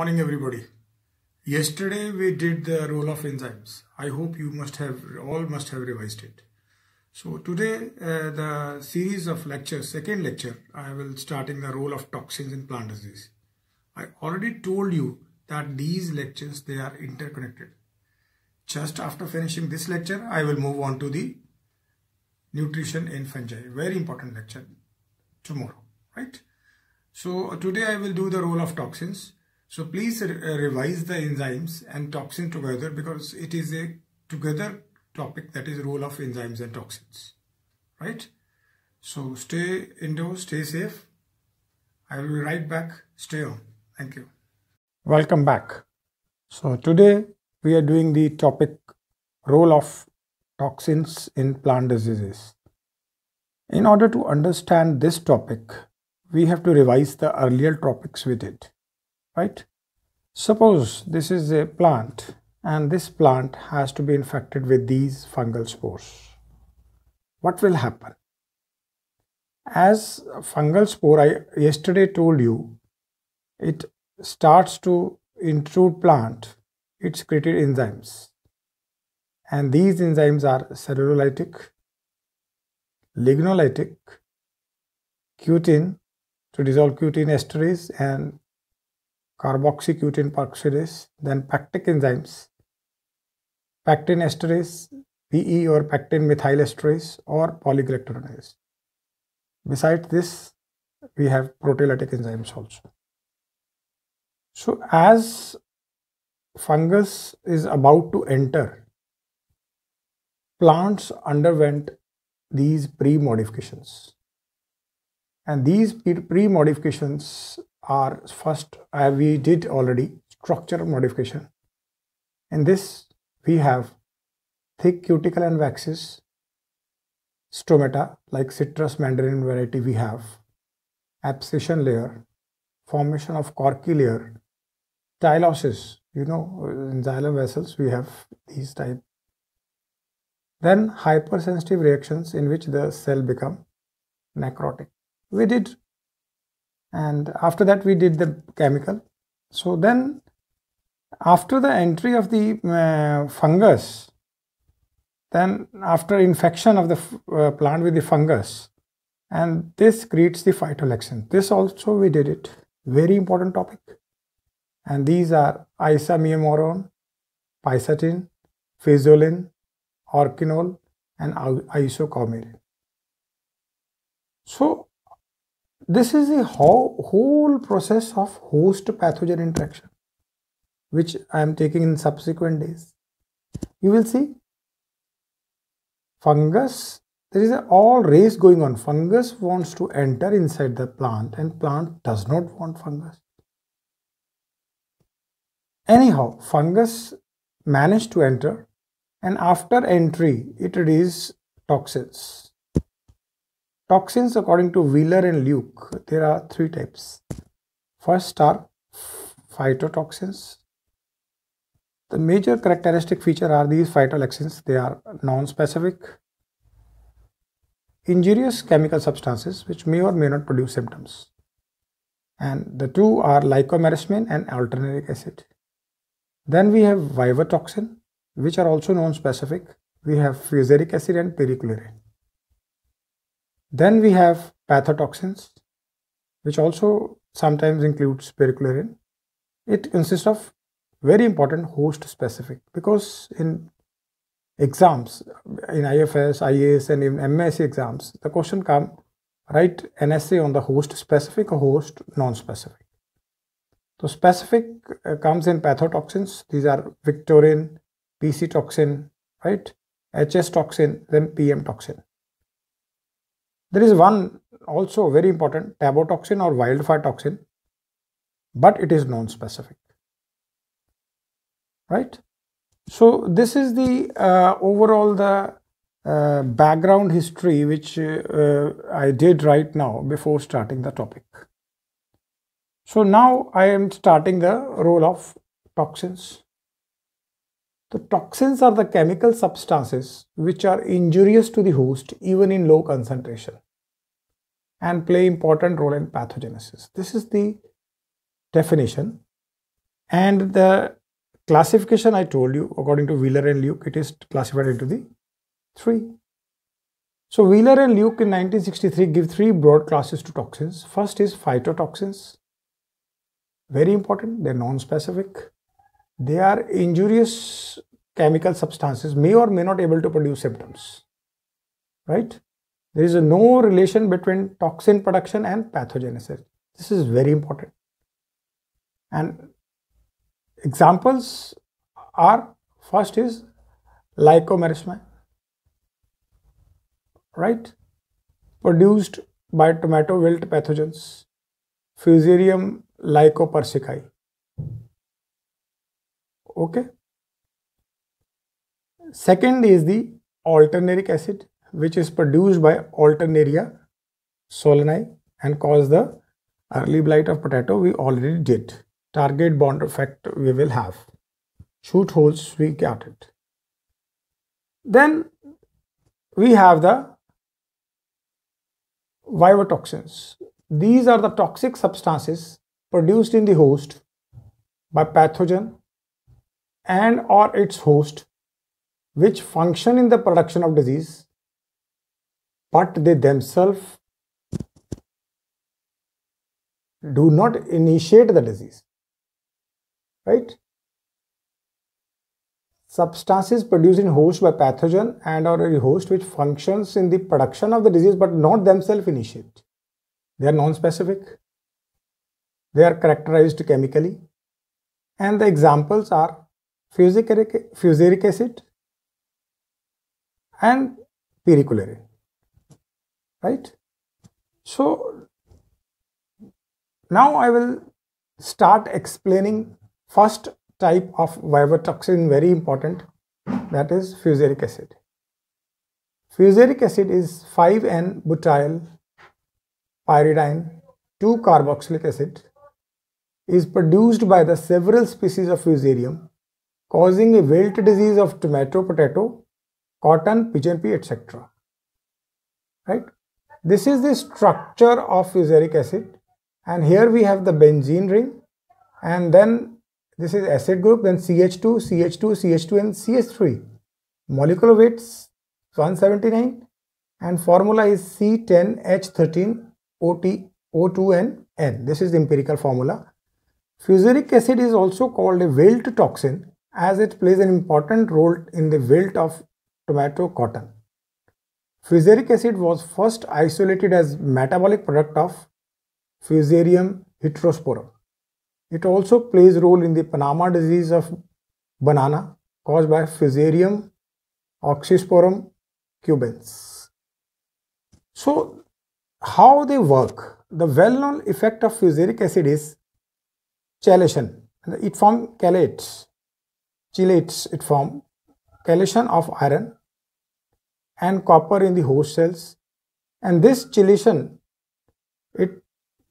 Morning everybody. Yesterday we did the role of enzymes. I hope you must have all must have revised it. So today uh, the series of lectures, second lecture, I will starting the role of toxins in plant disease. I already told you that these lectures they are interconnected. Just after finishing this lecture, I will move on to the nutrition in fungi. Very important lecture tomorrow, right? So uh, today I will do the role of toxins so please re uh, revise the enzymes and toxin together because it is a together topic that is role of enzymes and toxins. Right? So stay indoors, stay safe. I will be right back. Stay on. Thank you. Welcome back. So today we are doing the topic role of toxins in plant diseases. In order to understand this topic, we have to revise the earlier topics with it, right? Suppose this is a plant and this plant has to be infected with these fungal spores. What will happen? As fungal spore, I yesterday told you, it starts to intrude plant its created enzymes. And these enzymes are cellulolytic, lignolytic, cutin to dissolve cutin esterase and carboxycutin peroxidase, then pactic enzymes, pectin esterase, PE or pectin methyl esterase or polyglucuronidase. Besides this, we have proteolytic enzymes also. So as fungus is about to enter, plants underwent these pre-modifications. And these pre-modifications are first uh, we did already structure modification in this we have thick cuticle and waxes stomata like citrus mandarin variety we have abscission layer formation of corky layer tyloses you know in xylem vessels we have these type then hypersensitive reactions in which the cell become necrotic we did and after that we did the chemical so then after the entry of the uh, fungus then after infection of the uh, plant with the fungus and this creates the phytolexin this also we did it very important topic and these are isamiomoron pisatin physolin orquinol and isocomerin so this is the whole process of host pathogen interaction, which I am taking in subsequent days. You will see fungus, there is a all race going on. Fungus wants to enter inside the plant and plant does not want fungus. Anyhow, fungus managed to enter and after entry, it releases toxins Toxins, according to Wheeler and Luke, there are three types. First are phytotoxins. The major characteristic feature are these phytotoxins. They are non-specific, injurious chemical substances which may or may not produce symptoms. And the two are lycomyrismine and alternate acid. Then we have vivotoxin, which are also non-specific. We have fusaric acid and periculorin. Then we have pathotoxins, which also sometimes includes periculorin. It consists of very important host specific because in exams, in IFS, IAS and in MSc exams, the question come write an essay on the host specific or host non-specific. So specific uh, comes in pathotoxins. These are Victorin, PC toxin, right? HS toxin, then PM toxin. There is one also very important tabotoxin or wildfire toxin, but it is non-specific, right? So this is the uh, overall the uh, background history which uh, uh, I did right now before starting the topic. So now I am starting the role of toxins. The toxins are the chemical substances which are injurious to the host even in low concentration and play important role in pathogenesis. This is the definition and the classification I told you according to Wheeler and Luke it is classified into the three. So Wheeler and Luke in 1963 give three broad classes to toxins. First is phytotoxins. Very important, they're non-specific. They are injurious chemical substances may or may not able to produce symptoms. Right? There is no relation between toxin production and pathogenesis. This is very important. And examples are first is lycomerisma, right? Produced by tomato wilt pathogens, Fusarium lycopersicae. Okay. Second is the alterneric acid, which is produced by Alternaria solani and cause the early blight of potato we already did. Target bond effect we will have. Shoot holes we got it. Then we have the vivotoxins. These are the toxic substances produced in the host by pathogen and or its host which function in the production of disease but they themselves do not initiate the disease right substances produced in host by pathogen and or a host which functions in the production of the disease but not themselves initiate they are non-specific they are characterized chemically and the examples are fusaric, acid and periculary right so now i will start explaining first type of vivotoxin very important that is fusaric acid fusaric acid is 5n butyl pyridine 2 carboxylic acid is produced by the several species of fusarium causing a wilt disease of tomato potato cotton pigeon pea etc right this is the structure of fusaric acid and here we have the benzene ring and then this is acid group then CH2, CH2, CH2 and CH3. Molecular weights 179 and formula is C10H13O2 N. This is the empirical formula. Fusaric acid is also called a wilt toxin as it plays an important role in the wilt of tomato cotton. Fusaric acid was first isolated as metabolic product of Fusarium heterosporum. It also plays role in the Panama disease of banana caused by Fusarium oxysporum cubans. So how they work? The well-known effect of fusaric acid is chelation. It forms chelates. Chelates, it forms chelation of iron and copper in the host cells and this chelation it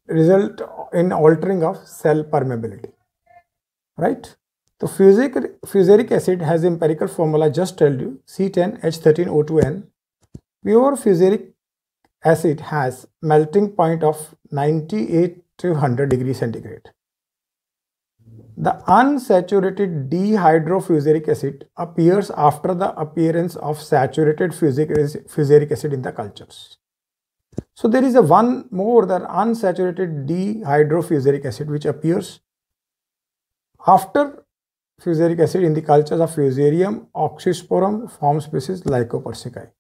result in altering of cell permeability right so fusaric, fusaric acid has empirical formula just told you C10H13O2N pure fusaric acid has melting point of 98 to 100 degree centigrade the unsaturated dehydrofusic acid appears after the appearance of saturated fusic acid in the cultures. So there is a one more that unsaturated dehydrofusic acid which appears after fusaric acid in the cultures of Fusarium oxysporum form species Lycopersicae.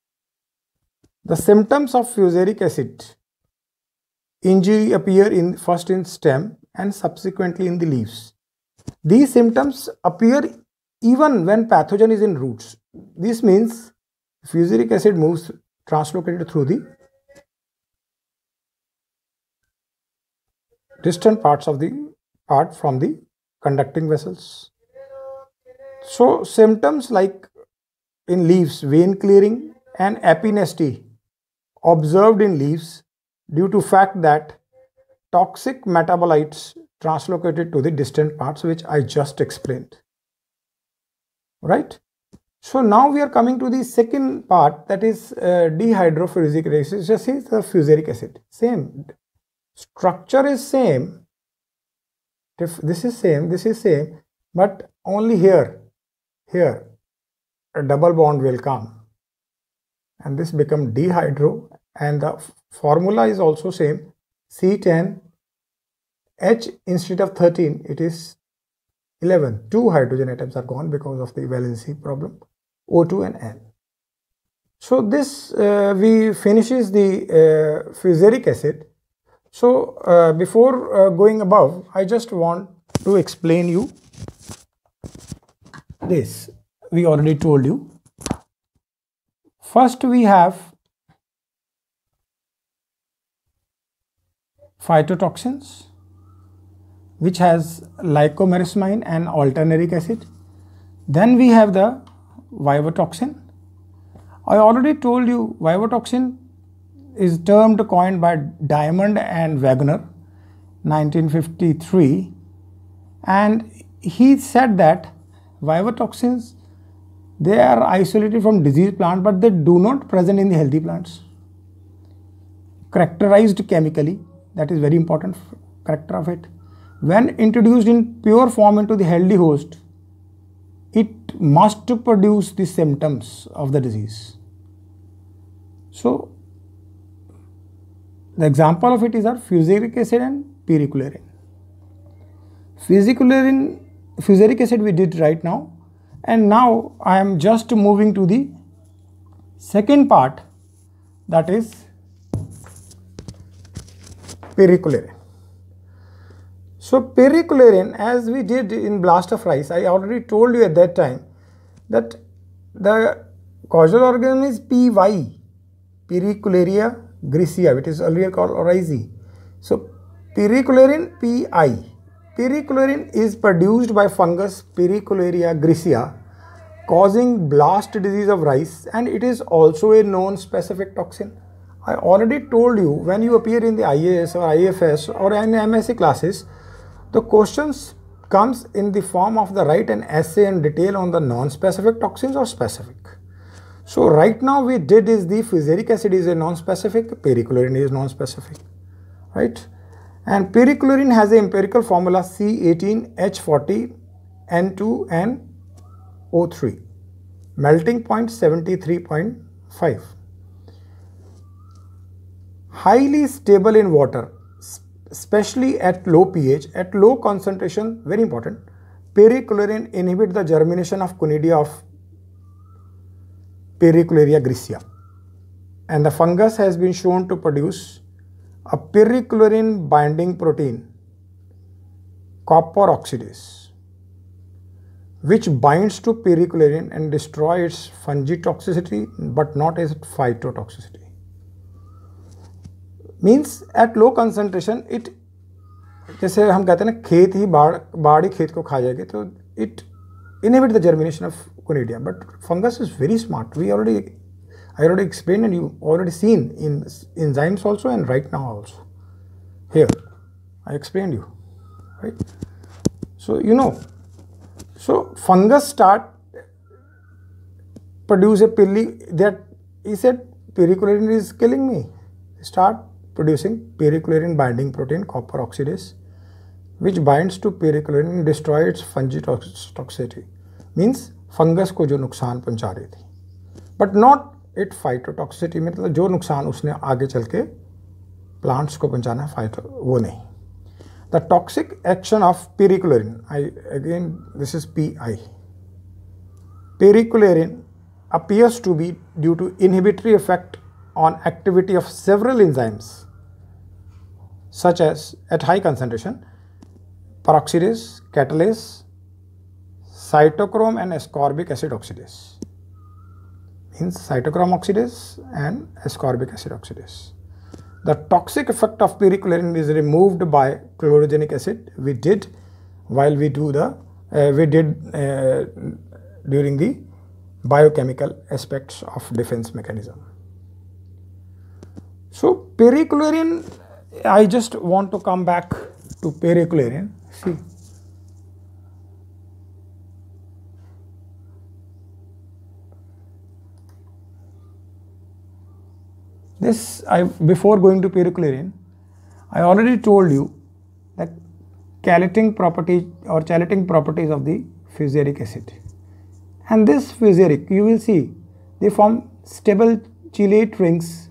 The symptoms of fusaric acid injury appear in first in stem and subsequently in the leaves. These symptoms appear even when pathogen is in roots. This means if acid moves translocated through the distant parts of the part from the conducting vessels. So symptoms like in leaves vein clearing and epinasty observed in leaves due to fact that toxic metabolites translocated to the distant parts which I just explained. Right? So now we are coming to the second part that is uh, Just see the fusaric acid. Same structure is same. If this is same, this is same, but only here, here a double bond will come, and this become dehydro, and the formula is also same C10 H instead of 13 it is 11 two hydrogen atoms are gone because of the valency problem O2 and N so this uh, we finishes the uh, fusaric acid so uh, before uh, going above I just want to explain you this we already told you first we have phytotoxins which has lycomyrismine and alternaric acid. Then we have the vivotoxin. I already told you vivotoxin is termed coined by Diamond and Wagner 1953 and he said that vivotoxins they are isolated from diseased plant but they do not present in the healthy plants characterized chemically that is very important character of it when introduced in pure form into the healthy host, it must produce the symptoms of the disease. So, the example of it is our fusaric acid and piriculerin. Fusicularin, fusaric acid we did right now and now I am just moving to the second part that is piriculerin. So pericularin, as we did in blast of rice, I already told you at that time that the causal organism is PY, pericularia grisea, which is earlier called oryzae. So pericularin PI. Pericularin is produced by fungus pericularia grisea causing blast disease of rice and it is also a known specific toxin. I already told you when you appear in the IAS or IFS or in MSc classes the questions comes in the form of the write an essay in detail on the non-specific toxins or specific. So right now we did is the fusaric acid is a non-specific, periculorin is non-specific, right? And periculorin has the empirical formula C18H40N2NO3, melting point 73.5. Highly stable in water, especially at low pH, at low concentration, very important, perichlorine inhibit the germination of conidia of Pericularia grisea. And the fungus has been shown to produce a pericularin binding protein, copper oxidase, which binds to pericularin and destroys its fungitoxicity but not its phytotoxicity. Means at low concentration, it, जैसे हम कहते हैं ना खेत ही बाढ़ बाढ़ ही खेत को खा जाएगी तो it inhibit conidia but fungus is very smart we already i already explained and you already seen in enzymes also and right now also here i explained you right so you know so fungus start produce a pili that he said is killing me start producing pyroclorin binding protein copper oxidase which binds to pyroclorin and destroy its fungi toxicity means fungus को जो नुकसान पहुंचा रही थी but not it फाइटोटॉक्सिटी मतलब जो नुकसान उसने आगे चल के प्लांट्स को पहुंचाना है फाइटो वो नहीं the toxic action of pyricularin I again this is P I pyricularin appears to be due to inhibitory effect on activity of several enzymes such as at high concentration peroxidase, catalase, cytochrome and ascorbic acid oxidase means cytochrome oxidase and ascorbic acid oxidase. The toxic effect of piricoline is removed by chlorogenic acid we did while we do the uh, we did uh, during the biochemical aspects of defense mechanism. So, pericularian, I just want to come back to pericularian. See, this I before going to pericularian, I already told you that chelating property or chelating properties of the fusaric acid. And this fusaric, you will see, they form stable chelate rings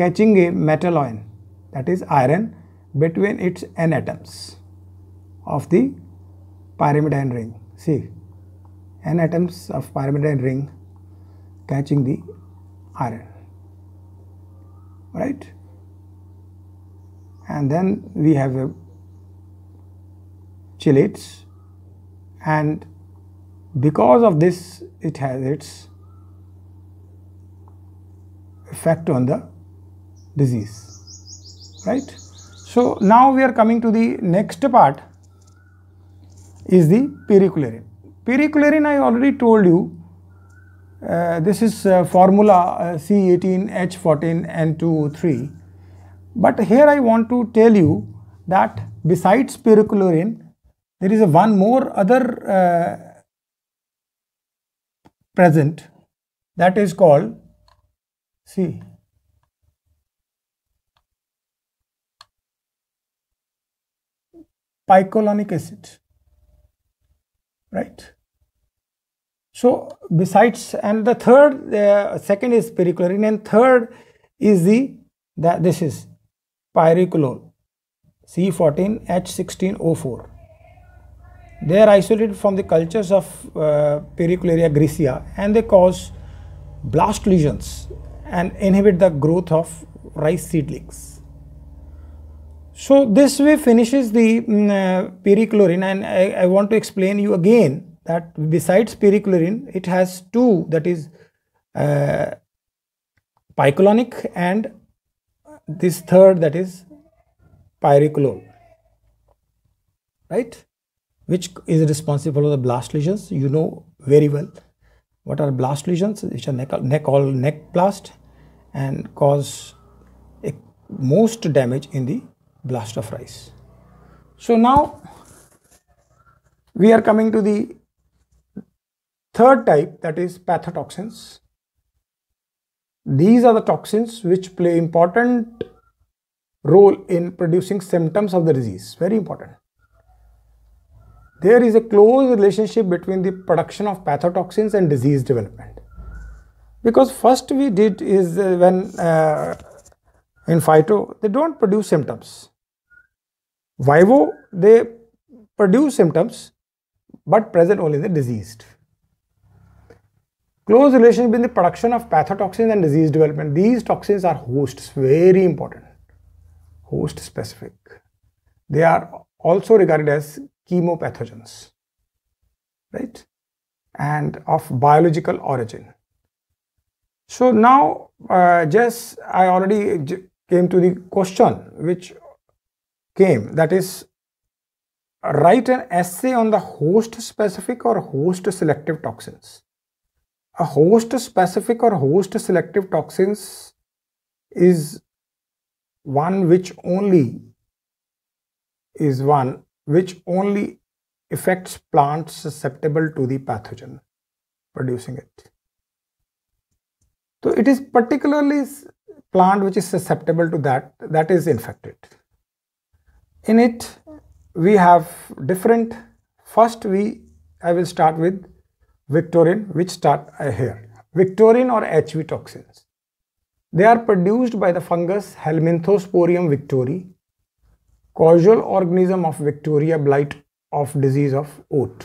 catching a metal ion that is iron between its n atoms of the pyrimidine ring. See n atoms of pyrimidine ring catching the iron right and then we have a chelates and because of this it has its effect on the disease right. So, now we are coming to the next part is the periculerin. Periculerin I already told you uh, this is uh, formula uh, c 18 h 14 n three. but here I want to tell you that besides periculorin there is one more other uh, present that is called C picolonic acid right so besides and the third uh, second is periclorine and third is the that this is pyricolol C14H16O4 they are isolated from the cultures of uh, pericularia grisea and they cause blast lesions and inhibit the growth of rice seedlings so this way finishes the um, uh, perichlorine and I, I, want to explain you again that besides perichlorine it has two that is uh, picolonic and this third that is pyrichlol right which is responsible for the blast lesions you know very well what are blast lesions which are neck, neck all neck blast and cause most damage in the blast of rice. So now we are coming to the third type that is pathotoxins. These are the toxins which play important role in producing symptoms of the disease. Very important. There is a close relationship between the production of pathotoxins and disease development. Because first we did is uh, when uh, in phyto, they don't produce symptoms. Vivo, they produce symptoms but present only in the diseased. Close relation between the production of pathotoxins and disease development. These toxins are hosts, very important, host specific. They are also regarded as chemopathogens, right? And of biological origin. So now, uh, just I already came to the question which came that is write an essay on the host specific or host selective toxins a host specific or host selective toxins is one which only is one which only affects plants susceptible to the pathogen producing it so it is particularly plant which is susceptible to that, that is infected. In it, we have different, first we, I will start with Victorin, which start uh, here. Victorin or HV toxins. They are produced by the fungus Helminthosporium victori, causal organism of Victoria blight of disease of oat.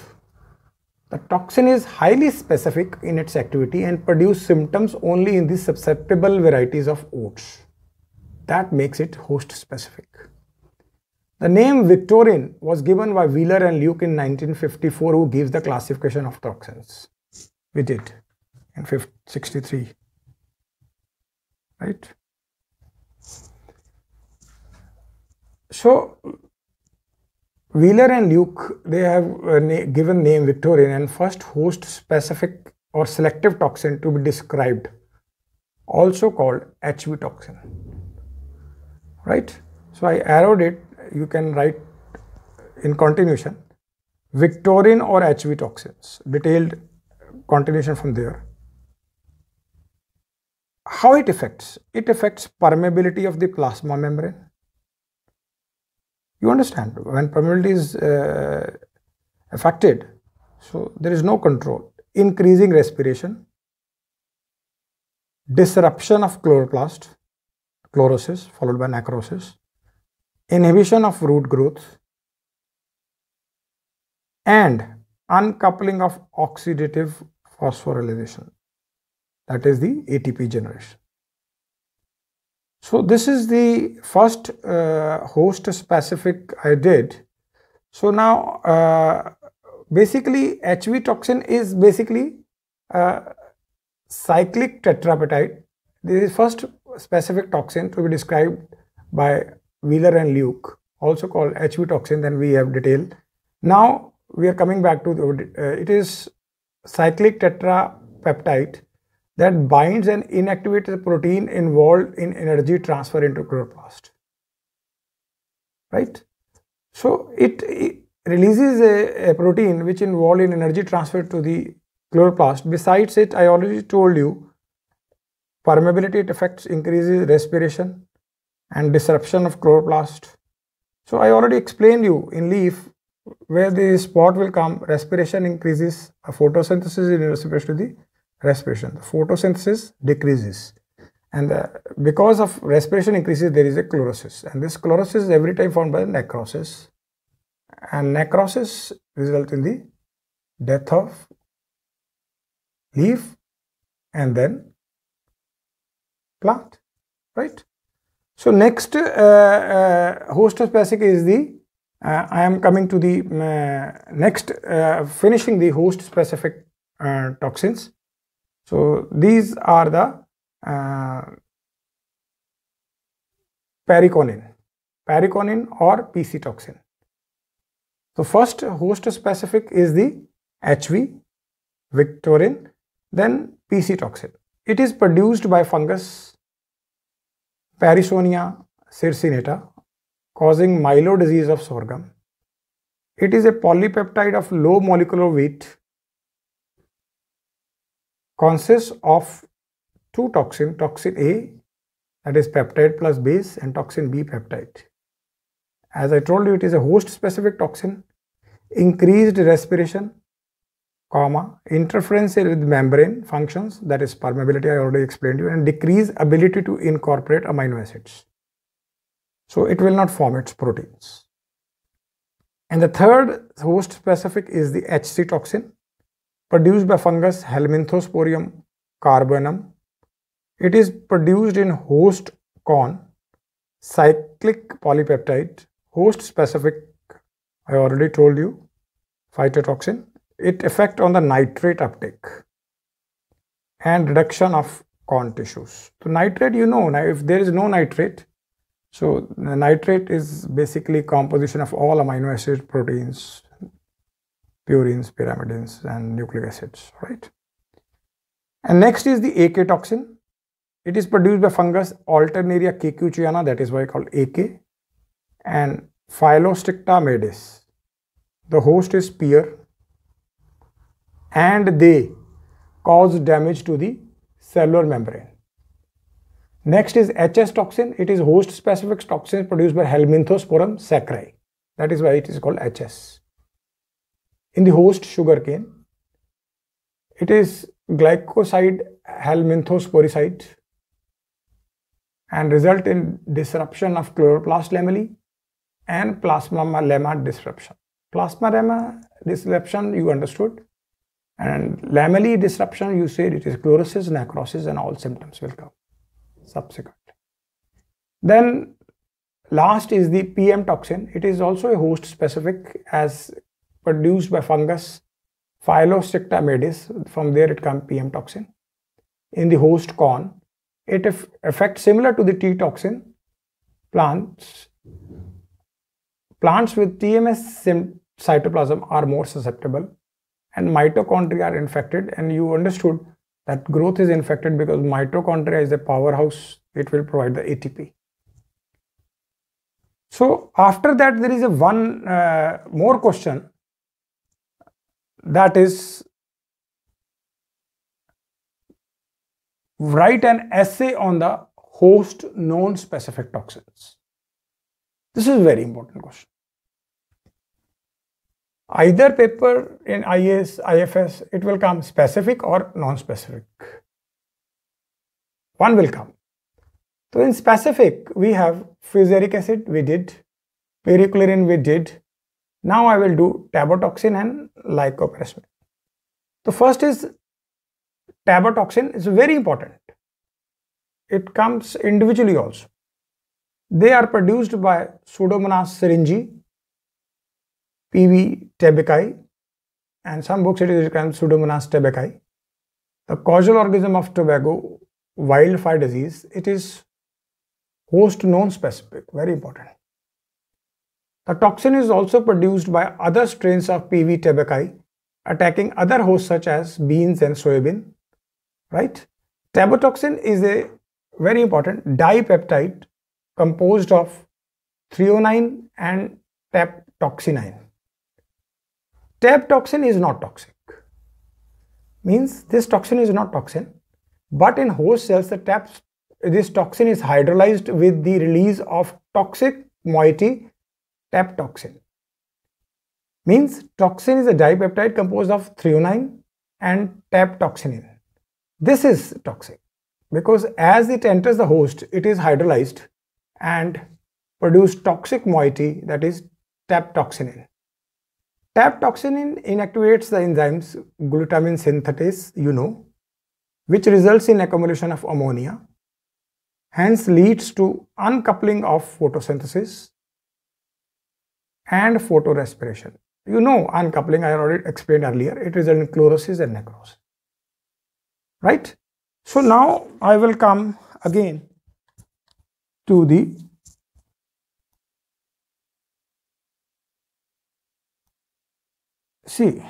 The toxin is highly specific in its activity and produce symptoms only in the susceptible varieties of oats. That makes it host specific. The name Victorin was given by Wheeler and Luke in 1954 who gives the classification of toxins. We did in 63, right? So Wheeler and Luke, they have uh, na given name Victorian and first host specific or selective toxin to be described, also called HV toxin. Right? So I arrowed it, you can write in continuation Victorian or HV toxins, detailed continuation from there. How it affects? It affects permeability of the plasma membrane, you understand, when permeability is uh, affected, so there is no control. Increasing respiration, disruption of chloroplast, chlorosis followed by necrosis, inhibition of root growth, and uncoupling of oxidative phosphorylation. That is the ATP generation. So this is the first uh, host specific I did. So now uh, basically HV toxin is basically uh, cyclic tetrapeptide. This is first specific toxin to be described by Wheeler and Luke, also called HV toxin, then we have detailed. Now we are coming back to the, uh, it is cyclic tetrapeptide that binds and inactivates the protein involved in energy transfer into chloroplast. Right? So it, it releases a, a, protein which involved in energy transfer to the chloroplast. Besides it, I already told you permeability it affects increases respiration and disruption of chloroplast. So I already explained you in leaf where the spot will come, respiration increases, photosynthesis is irreversible to the respiration. The photosynthesis decreases and uh, because of respiration increases there is a chlorosis and this chlorosis is every time formed by necrosis and necrosis result in the death of leaf and then plant right so next uh, uh, host specific is the uh, i am coming to the uh, next uh, finishing the host specific toxins so these are the uh, periconin, or PC toxin. So first host specific is the HV Victorin, then PC toxin. It is produced by fungus Parisonia circinata causing myelo disease of sorghum. It is a polypeptide of low molecular weight consists of two toxin, toxin A that is peptide plus base and toxin B peptide. As I told you, it is a host specific toxin, increased respiration, comma, interference with membrane functions that is permeability I already explained you and decreased ability to incorporate amino acids. So it will not form its proteins. And the third host specific is the HC toxin produced by fungus Helminthosporium carbonum. It is produced in host corn, cyclic polypeptide, host specific, I already told you, phytotoxin. It effect on the nitrate uptake and reduction of corn tissues. So nitrate, you know, now if there is no nitrate, so nitrate is basically composition of all amino acid proteins, purines, pyrimidines and nucleic acids, right? And next is the AK toxin. It is produced by fungus Alternaria kikuchiana, that is why called AK, and Phylosticta medis. The host is pear, and they cause damage to the cellular membrane. Next is HS toxin. It is host specific toxin produced by Helminthosporum sacchari. That is why it is called HS in the host sugarcane. It is glycoside halmenthosporicytes and result in disruption of chloroplast lamellae and plasma plasmalemma disruption. Plasma Plasmalemma disruption you understood and lamellae disruption you said it is chlorosis, necrosis and all symptoms will come subsequently. Then last is the PM toxin. It is also a host specific as produced by fungus medis. from there it comes PM toxin, in the host corn. It affects similar to the T toxin plants. Plants with TMS cytoplasm are more susceptible and mitochondria are infected and you understood that growth is infected because mitochondria is the powerhouse it will provide the ATP. So after that there is a one uh, more question that is write an essay on the host non-specific toxins. This is very important question. Either paper in IAS, IFS, it will come specific or non-specific. One will come. So in specific, we have fusaric acid, we did, periculorin, we did, now I will do tabotoxin and lycopyrasmine. The first is tabotoxin is very important. It comes individually also. They are produced by Pseudomonas syringae, PV tabecae, and some books it is called Pseudomonas tabecae. The causal organism of tobacco wildfire disease, it is host non-specific, very important. The toxin is also produced by other strains of PV tabaci, attacking other hosts such as beans and soybean, right? Tabotoxin is a very important dipeptide composed of threonine and taptoxinine. Taptoxin is not toxic, means this toxin is not toxin, but in host cells, the taps, this toxin is hydrolyzed with the release of toxic moiety Taptoxin. Means toxin is a dipeptide composed of threonine and taptoxinin. This is toxic because as it enters the host, it is hydrolyzed and produce toxic moiety that is taptoxinin. Taptoxinin inactivates the enzymes glutamine synthetase, you know, which results in accumulation of ammonia, hence leads to uncoupling of photosynthesis and photorespiration. You know uncoupling, I already explained earlier, it results in chlorosis and necrosis. Right? So now I will come again to the see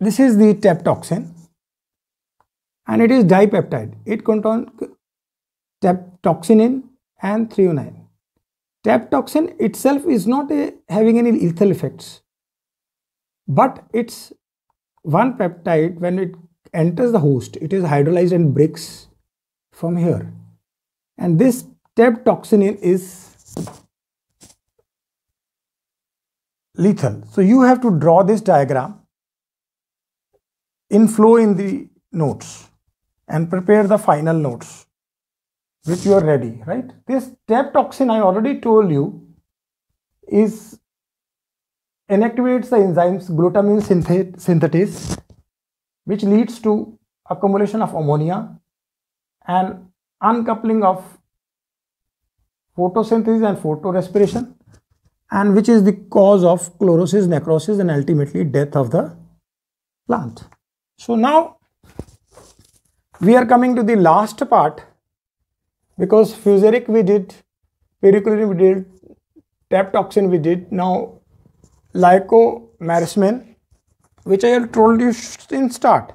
this is the teptoxin and it is dipeptide it contains teptoxinin and threonine toxin itself is not a, having any lethal effects, but it's one peptide when it enters the host, it is hydrolyzed and breaks from here. And this toxin is lethal. So you have to draw this diagram in flow in the notes and prepare the final notes which you are ready, right? This TAP toxin I already told you is inactivates the enzymes glutamine synthetase which leads to accumulation of ammonia and uncoupling of photosynthesis and photorespiration and which is the cause of chlorosis, necrosis and ultimately death of the plant. So now we are coming to the last part because fusaric we did periculin we did taptoxin we did now lycomerismen which i told you in start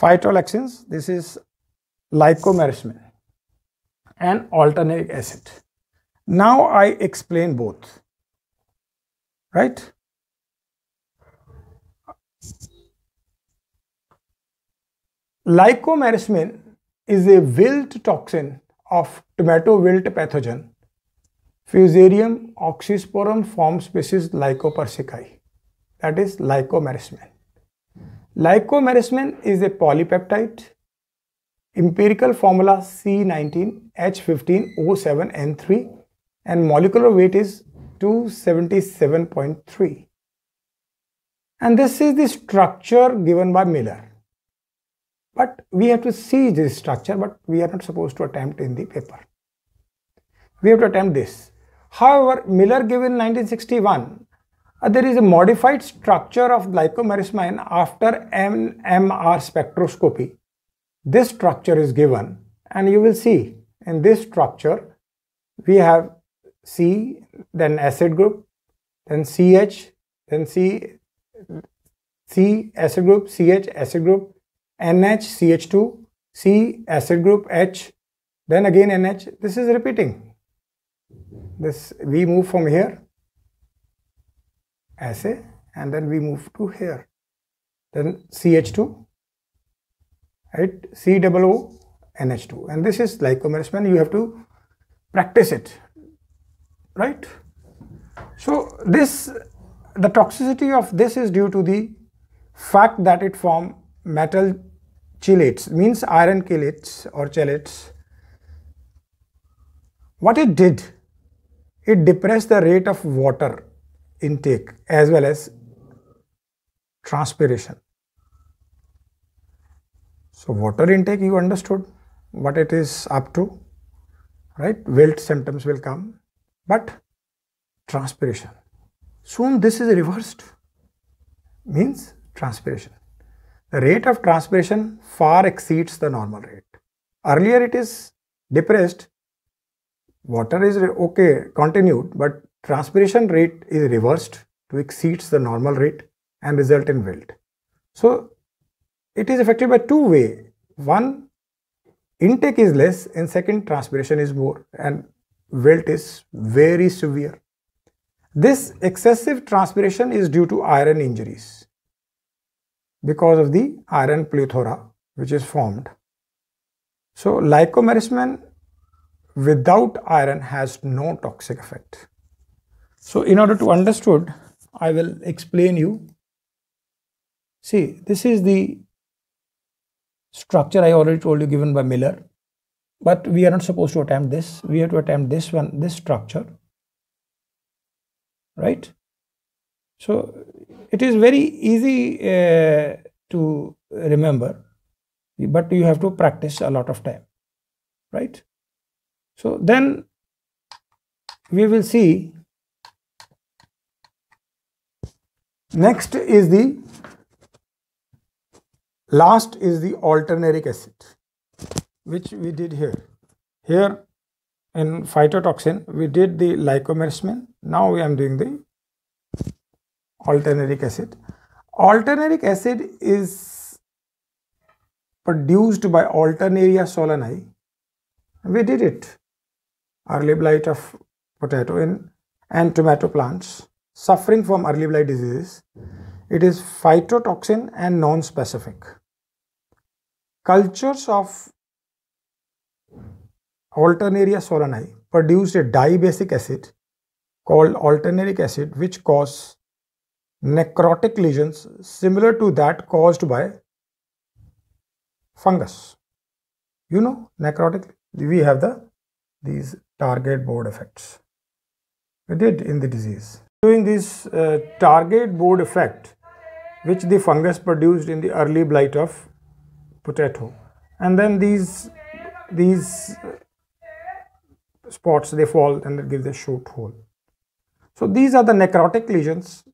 phytolaxins this is lycomerismen and alternate acid now i explain both right lycomerismen is a wilt toxin of tomato wilt pathogen. Fusarium oxysporum forms species Lycopersicae, that is Lycomerismen. Lycomerismen is a polypeptide, empirical formula C19H15O7N3 and molecular weight is 277.3. And this is the structure given by Miller. But we have to see this structure, but we are not supposed to attempt in the paper. We have to attempt this. However, Miller gave in 1961, uh, there is a modified structure of glycomerismine after MMR spectroscopy. This structure is given and you will see in this structure we have C, then acid group, then CH, then C, C acid group, CH acid group, NHCH2, C acid group H, then again NH. This is repeating. This we move from here as and then we move to here. Then CH2, right? C double O NH2. And this is like glycomanagement. You have to practice it, right? So this the toxicity of this is due to the fact that it form metal chelates means iron chelates or chelates. What it did, it depressed the rate of water intake as well as transpiration. So, water intake you understood what it is up to, right? Wilt symptoms will come, but transpiration. Soon this is reversed, means transpiration the rate of transpiration far exceeds the normal rate. Earlier it is depressed, water is okay, continued, but transpiration rate is reversed to exceeds the normal rate and result in wilt. So it is affected by two way. One, intake is less and second, transpiration is more and wilt is very severe. This excessive transpiration is due to iron injuries because of the iron plethora which is formed. So lycomericemen without iron has no toxic effect. So in order to understood, I will explain you. See, this is the structure I already told you given by Miller. But we are not supposed to attempt this. We have to attempt this one, this structure. Right? So it is very easy uh, to remember, but you have to practice a lot of time, right? So then we will see. Next is the last is the alternaric acid, which we did here. Here in phytotoxin, we did the lycomyrsmin. Now we am doing the alternaric acid. Alternaric acid is produced by Alternaria solani. We did it. Early blight of potato in and tomato plants suffering from early blight diseases. It is phytotoxin and non-specific. Cultures of Alternaria solani produced a dibasic acid called alternaric acid which cause necrotic lesions similar to that caused by fungus. You know, necrotic, we have the these target board effects. We did in the disease. during this uh, target board effect, which the fungus produced in the early blight of potato, and then these these uh, spots they fall and it gives a short hole. So these are the necrotic lesions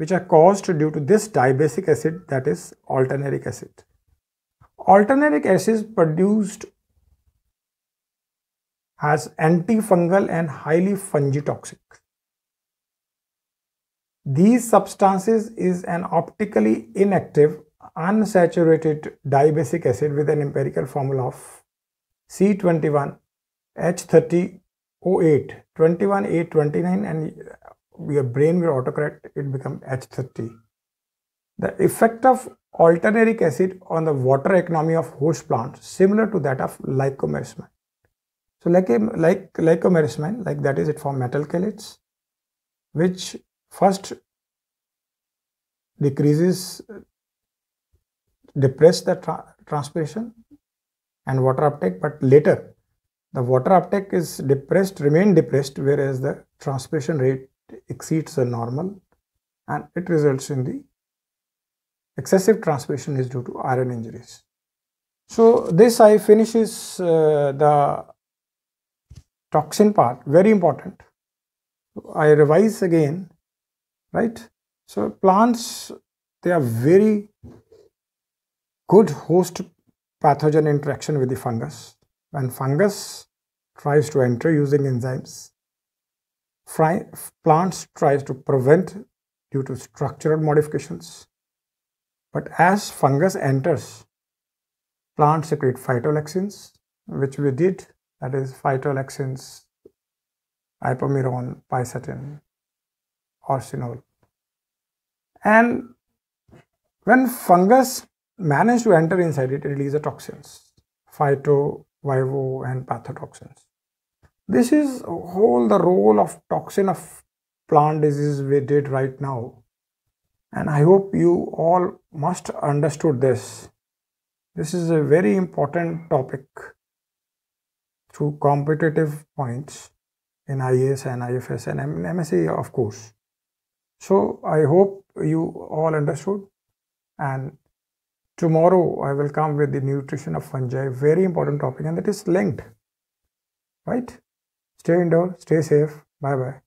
which are caused due to this dibasic acid that is alternaric acid. acid is produced as antifungal and highly fungitoxic. These substances is an optically inactive unsaturated dibasic acid with an empirical formula of C21H30O8, 21A29 and your brain will autocorrect, it becomes H30. The effect of alternaric acid on the water economy of host plants similar to that of lycomyrismine. So like, like lycomyrismine, like that is it for metal chelates, which first decreases, depress the tra transpiration and water uptake, but later the water uptake is depressed, remain depressed, whereas the transpiration rate exceeds the normal and it results in the excessive transpiration is due to iron injuries. So this I finishes uh, the toxin part very important. I revise again right. So plants they are very good host pathogen interaction with the fungus. When fungus tries to enter using enzymes, plants tries to prevent due to structural modifications. But as fungus enters, plants secrete phytolexins, which we did, that is phytolexins, hypomiron, pisatin, orsinol. And when fungus manage to enter inside it, it releases toxins, phyto, vivo, and pathotoxins. This is whole the role of toxin of plant disease we did right now. And I hope you all must understood this. This is a very important topic through competitive points in IAS and IFS and MSc of course. So I hope you all understood and tomorrow I will come with the nutrition of fungi very important topic and that is linked right Stay indoor, stay safe. Bye bye.